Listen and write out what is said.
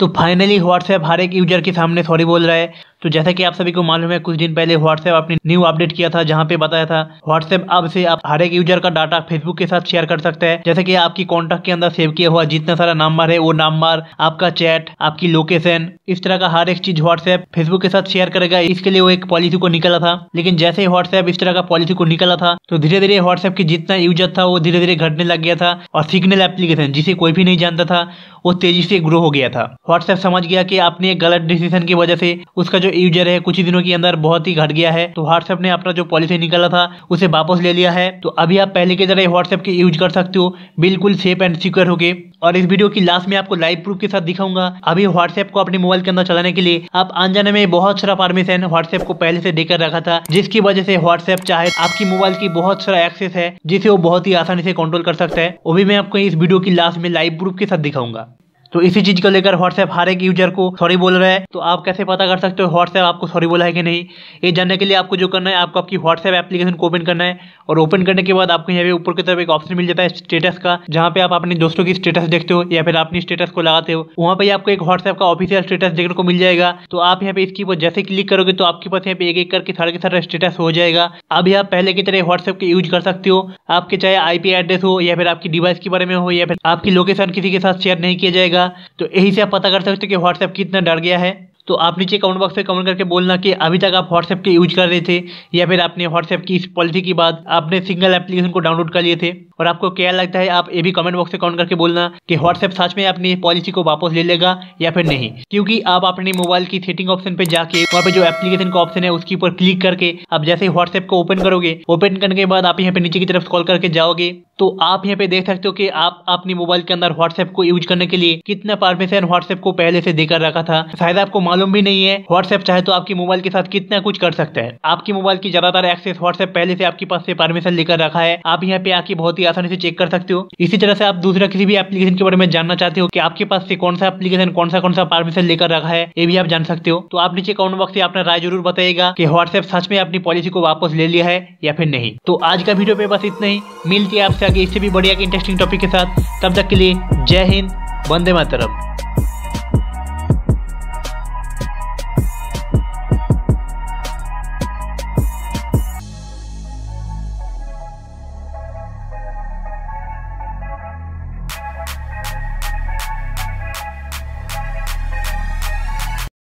तो finally WhatsApp हर एक user के सामने सॉरी बोल रहा है तो जैसा कि आप सभी को मालूम है कुछ दिन पहले व्हाट्सएप आपने न्यू अपडेट किया था जहां पे बताया था व्हाट्सएप अब से आप हर एक यूजर का डाटा फेसबुक के साथ शेयर कर सकते हैं जैसे कि आपकी कॉन्टैक्ट के अंदर सेव किया हुआ जितना सारा नंबर है वो नंबर आपका चैट आपकी लोकेशन इस तरह का हर एक चीज व्हाट्सएप फेसबुक के साथ शेयर करेगा इसके लिए वो एक पॉलिसी को निकला था लेकिन जैसे ही व्हाट्सएप इस तरह का पॉलिसी को निकला था तो धीरे धीरे व्हाट्सएप की जितना यूजर था वो धीरे धीरे घटने लग गया था और सिग्नल एप्लीकेशन जिसे कोई भी नहीं जानता था वो तेजी से ग्रो हो गया था व्हाट्सएप समझ गया कि अपने गलत डिसीजन की वजह से उसका जो जो यूजर है कुछ ही दिनों के अंदर बहुत ही घट गया है तो व्हाट्सएप ने अपना जो पॉलिसी निकाला था उसे वापस ले लिया है तो अभी आप पहले की तरह व्हाट्सएप के यूज कर सकते हो बिल्कुल सेफ एंड सिक्योर होके और इस वीडियो की लास्ट में आपको लाइव प्रूफ के साथ दिखाऊंगा अभी व्हाट्सएप को अपने मोबाइल के अंदर चलाने के लिए आप अनजाने में बहुत सारा परमिशन व्हाट्सएप को पहले से देकर रखा था जिसकी वजह से व्हाट्सएप चाहे आपकी मोबाइल की बहुत सारा एक्सेस है जिसे वो बहुत ही आसानी से कंट्रोल कर सकता है वो भी मैं आपको इस वीडियो की लास्ट में लाइव प्रूफ के साथ दिखाऊंगा तो इसी चीज को लेकर व्हाट्सएप हर एक यूजर को सॉरी बोल रहा है तो आप कैसे पता कर सकते हो व्हाट्सएप आपको सॉरी बोला है कि नहीं ये जानने के लिए आपको जो करना है आपको आपकी व्हाट्सएप एप्लीकेशन को ओपन करना है और ओपन करने के बाद आपको यहाँ पे ऊपर की तरफ एक ऑप्शन मिल जाता है स्टेटस का जहाँ पे आप अपने दोस्तों की स्टेटस देखते हो या फिर अपनी स्टेटस को लगाते हो वहाँ पे आपको एक व्हाट्सएप का ऑफिशियल स्टेटस देखने को मिल जाएगा तो आप यहाँ पे इसकी ऊपर जैसे क्लिक करोगे तो आपके पास यहाँ पे एक एक करके सारे के सारा स्टेटस हो जाएगा अभी आप पहले की तरह व्हाट्सएप के यूज कर सकते हो आपके चाहे आईपी एड्रेस हो या फिर आपकी डिवाइस के बारे में हो या फिर आपकी लोकेशन किसी के साथ शेयर नहीं किया जाएगा जाएगा तो यही से आप पता कर सकते हो कि व्हाट्सएप कितना डर गया है तो आप नीचे कमेंट बॉक्स में कमेंट करके बोलना कि अभी तक आप व्हाट्सएप के यूज कर रहे थे या फिर आपने व्हाट्सएप की इस पॉलिसी के बाद आपने सिंगल एप्लीकेशन को डाउनलोड कर लिए थे और आपको क्या लगता है आप ये भी कमेंट बॉक्स में कमेंट करके बोलना कि व्हाट्सएप सच में अपनी पॉलिसी को वापस ले लेगा या फिर नहीं क्योंकि आप अपने मोबाइल की सेटिंग ऑप्शन पे जाके वहाँ पे जो एप्लीकेशन का ऑप्शन है उसके ऊपर क्लिक करके आप जैसे ही व्हाट्सएप को ओपन करोगे ओपन करने के बाद आप यहाँ पे नीचे की तरफ कॉल करके जाओगे तो आप यहाँ पे देख सकते हो कि आप अपने मोबाइल के अंदर व्हाट्सएप को यूज करने के लिए कितना परमिशन व्हाट्सएप को पहले से देकर रखा था शायद आपको मालूम मालूम भी नहीं है व्हाट्सएप चाहे तो आपके मोबाइल के साथ कितना कुछ कर सकते हैं आपके मोबाइल की ज्यादातर एक्सेस व्हाट्सएप पहले से आपके पास से परमिशन लेकर रखा है आप यहाँ पे आके बहुत ही आसानी से चेक कर सकते हो इसी तरह से आप दूसरा किसी भी एप्लीकेशन के बारे में जानना चाहते हो कि आपके पास से कौन सा एप्लीकेशन कौन सा कौन सा परमिशन लेकर रखा है ये भी आप जान सकते हो तो आप नीचे कमेंट बॉक्स से अपना राय जरूर बताएगा कि व्हाट्सएप सच में अपनी पॉलिसी को वापस ले लिया है या फिर नहीं तो आज का वीडियो पे बस इतना ही मिलती है आपसे आगे इससे भी बढ़िया इंटरेस्टिंग टॉपिक के साथ तब तक के लिए जय हिंद वंदे मातरम